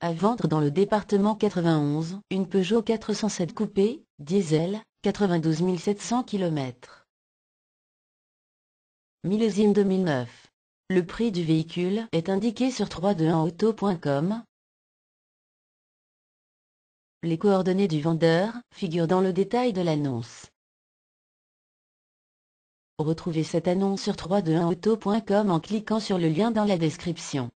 À vendre dans le département 91, une Peugeot 407 coupée, diesel, 92 700 km. Millésime 2009. Le prix du véhicule est indiqué sur 321auto.com. Les coordonnées du vendeur figurent dans le détail de l'annonce. Retrouvez cette annonce sur 321auto.com en cliquant sur le lien dans la description.